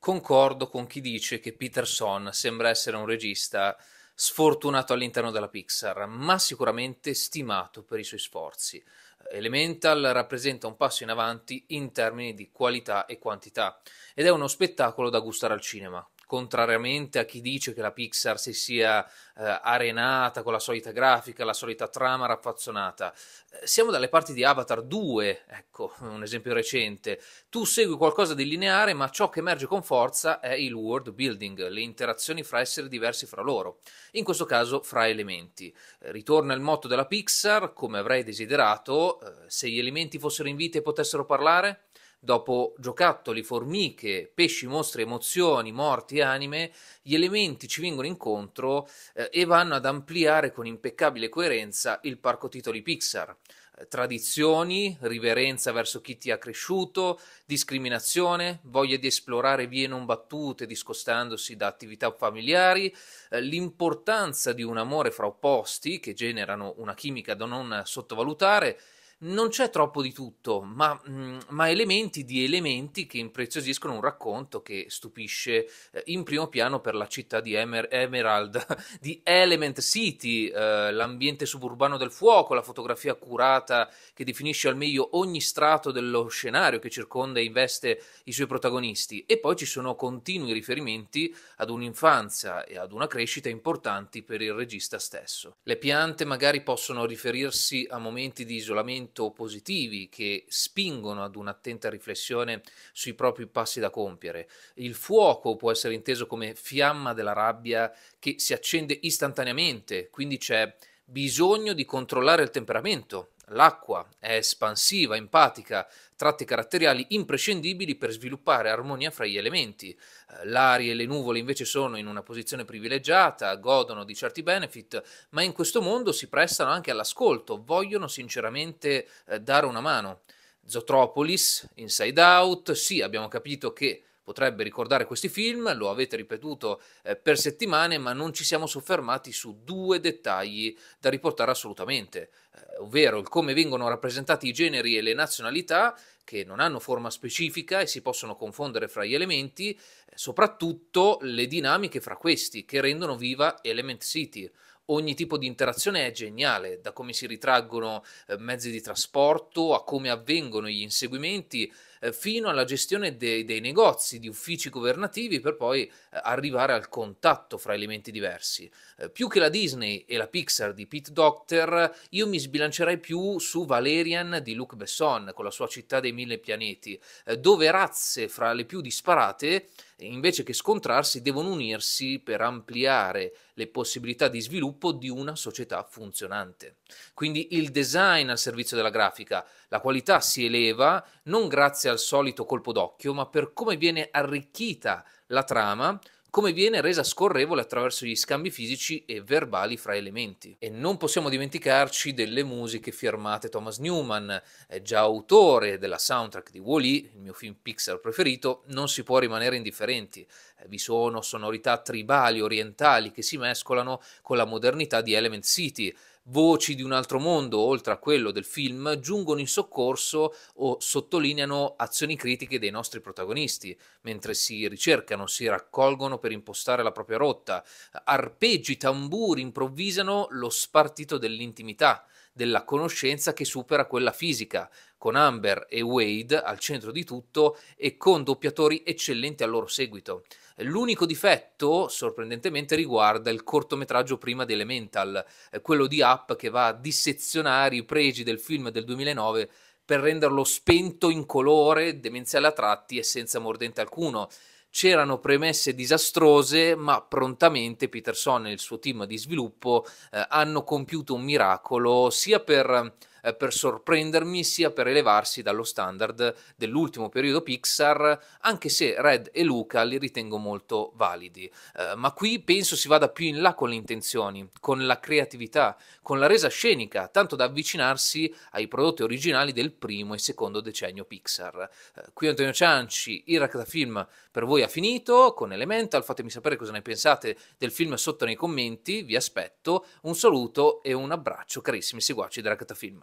concordo con chi dice che Peterson sembra essere un regista sfortunato all'interno della Pixar, ma sicuramente stimato per i suoi sforzi. Elemental rappresenta un passo in avanti in termini di qualità e quantità ed è uno spettacolo da gustare al cinema, contrariamente a chi dice che la Pixar si sia eh, arenata con la solita grafica, la solita trama raffazzonata. Eh, siamo dalle parti di Avatar 2, ecco, un esempio recente. Tu segui qualcosa di lineare, ma ciò che emerge con forza è il world building, le interazioni fra esseri diversi fra loro, in questo caso fra elementi. Eh, ritorna il motto della Pixar, come avrei desiderato, eh, se gli elementi fossero in vita e potessero parlare, dopo giocattoli, formiche, pesci, mostri, emozioni, morti, anime, gli elementi ci vengono incontro eh, e vanno ad ampliare con impeccabile coerenza il parco titoli Pixar eh, tradizioni, riverenza verso chi ti ha cresciuto, discriminazione, voglia di esplorare vie non battute discostandosi da attività familiari, eh, l'importanza di un amore fra opposti che generano una chimica da non sottovalutare non c'è troppo di tutto, ma, mm, ma, elementi di elementi che impreziosiscono un racconto che stupisce eh, in primo piano per la città di Emer- Emerald, di Element City, eh, l'ambiente suburbano del fuoco, la fotografia curata che definisce al meglio ogni strato dello scenario che circonda e investe i suoi protagonisti. E poi ci sono continui riferimenti ad un'infanzia e ad una crescita importanti per il regista stesso. Le piante magari possono riferirsi a momenti di isolamento commento positivi che spingono ad un'attenta riflessione sui propri passi da compiere. Il fuoco può essere inteso come fiamma della rabbia che si accende istantaneamente, quindi c'è bisogno di controllare il temperamento L'acqua è espansiva, empatica, tratti caratteriali imprescindibili per sviluppare armonia fra gli elementi. Eh, l'aria e le nuvole invece sono in una posizione privilegiata, godono di certi benefit, ma in questo mondo si prestano anche all'ascolto, vogliono sinceramente eh, dare una mano. Zotropolis, Inside Out, sì, abbiamo capito che potrebbe ricordare questi film, lo avete ripetuto eh, per settimane, ma non ci siamo soffermati su due dettagli da riportare assolutamente ovvero il come vengono rappresentati i generi e le nazionalità che non hanno forma specifica e si possono confondere fra gli elementi, eh, soprattutto le dinamiche fra questi che rendono viva Element City. Ogni tipo di interazione è geniale, da come si ritraggono eh, mezzi di trasporto a come avvengono gli inseguimenti, eh, fino alla gestione dei, dei negozi, di uffici governativi, per poi eh, arrivare al contatto fra elementi diversi. Eh, più che la Disney e la Pixar di Pete Docter, io mi sbilancerei più su Valerian di Luc Besson, con la sua città dei mille pianeti, dove razze fra le più disparate invece che scontrarsi, devono unirsi per ampliare le possibilità di sviluppo di una società funzionante. Quindi il design al servizio della grafica, la qualità si eleva non grazie al solito colpo d'occhio, ma per come viene arricchita la trama, come viene resa scorrevole attraverso gli scambi fisici e verbali fra elementi. E non possiamo dimenticarci delle musiche firmate Thomas Newman, già autore della soundtrack di Wally, il mio film Pixar preferito, non si può rimanere indifferenti. Eh, vi sono sonorità tribali orientali che si mescolano con la modernità di Element City, Voci di un altro mondo, oltre a quello del film, giungono in soccorso o sottolineano azioni critiche dei nostri protagonisti, mentre si ricercano, si raccolgono per impostare la propria rotta. Arpeggi, tamburi improvvisano lo spartito dell'intimità, della conoscenza che supera quella fisica, con Amber e Wade al centro di tutto e con doppiatori eccellenti al loro seguito. L'unico difetto, sorprendentemente, riguarda il cortometraggio prima di Elemental, eh, quello di Up che va a dissezionare i pregi del film del 2009 per renderlo spento in colore, demenziale a tratti e senza mordente alcuno c'erano premesse disastrose, ma prontamente Peterson e il suo team di sviluppo eh, hanno compiuto un miracolo sia per eh, per sorprendermi sia per elevarsi dallo standard dell'ultimo periodo Pixar, anche se Red e Luca li ritengo molto validi. Eh, ma qui penso si vada più in là con le intenzioni, con la creatività, con la resa scenica, tanto da avvicinarsi ai prodotti originali del primo e secondo decennio Pixar. Eh, qui Antonio Cianci, il da Film per voi ha finito con Elemental, fatemi sapere cosa ne pensate del film sotto nei commenti, vi aspetto, un saluto e un abbraccio carissimi seguaci della Catafilm.